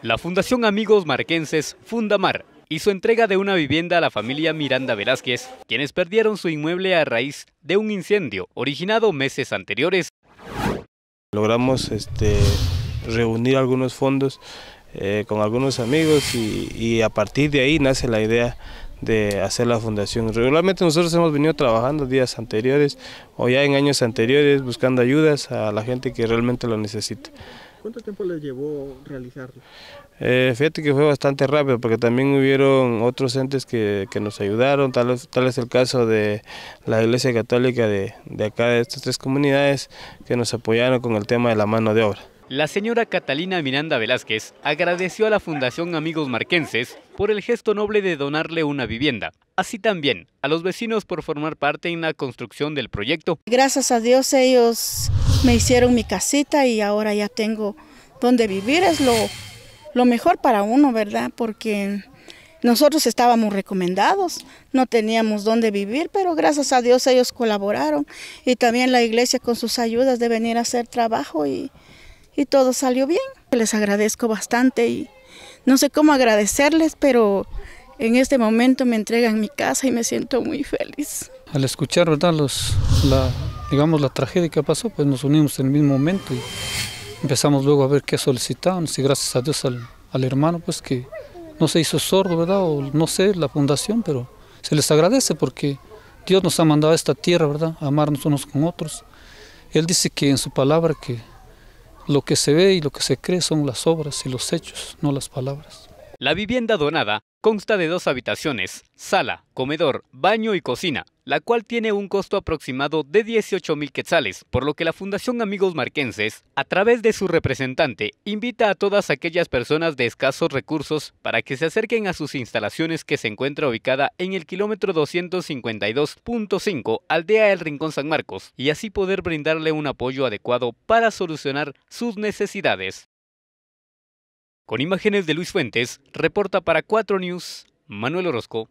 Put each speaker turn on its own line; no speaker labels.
La Fundación Amigos Marquenses Fundamar hizo entrega de una vivienda a la familia Miranda Velázquez, quienes perdieron su inmueble a raíz de un incendio originado meses
anteriores. Logramos este, reunir algunos fondos eh, con algunos amigos y a partir de ahí nace la idea de hacer la fundación. Regularmente nosotros hemos venido trabajando días anteriores o ya en años anteriores buscando ayudas a la gente que realmente lo necesita. ¿Cuánto tiempo les llevó realizarlo? Eh, fíjate que fue bastante rápido porque también hubieron otros entes que, nos ayudaron, tal, tal, es el caso de la Iglesia Católica de, de acá, de estas tres comunidades, que nos apoyaron con el tema de la mano de obra.
La señora Catalina Miranda Velázquez agradeció a la Fundación Amigos Marquenses por el gesto noble de donarle una vivienda, así también a los vecinos por formar parte en la construcción del proyecto.
Gracias a Dios ellos me hicieron mi casita y ahora ya tengo donde vivir, es lo, lo mejor para uno, ¿verdad? Porque nosotros estábamos recomendados, no teníamos dónde vivir, pero gracias a Dios ellos colaboraron y también la iglesia con sus ayudas de venir a hacer trabajo y y todo salió bien. Les agradezco bastante y no sé cómo agradecerles, pero en este momento me entregan mi casa y me siento muy feliz.
Al escuchar, ¿verdad? Los, la, digamos, la tragedia que pasó, pues nos unimos en el mismo momento y empezamos luego a ver qué solicitaban y gracias a Dios al, hermano, pues que no se hizo sordo, ¿verdad? O no sé, la fundación, pero se les agradece porque Dios nos ha mandado a esta tierra, ¿verdad? A amarnos unos con otros. Él dice que en su palabra que lo que se ve y lo que se cree son las obras y los hechos, no las palabras.
La vivienda donada consta de dos habitaciones, sala, comedor, baño y cocina, la cual tiene un costo aproximado de 18 mil quetzales, por lo que la Fundación Amigos Marquenses, a través de su representante, invita a todas aquellas personas de escasos recursos para que se acerquen a sus instalaciones que se encuentra ubicada en el kilómetro 252.5, aldea El Rincón San Marcos, y así poder brindarle un apoyo adecuado para solucionar sus necesidades. Con imágenes de Luis Fuentes, reporta para 4 News, Manuel Orozco.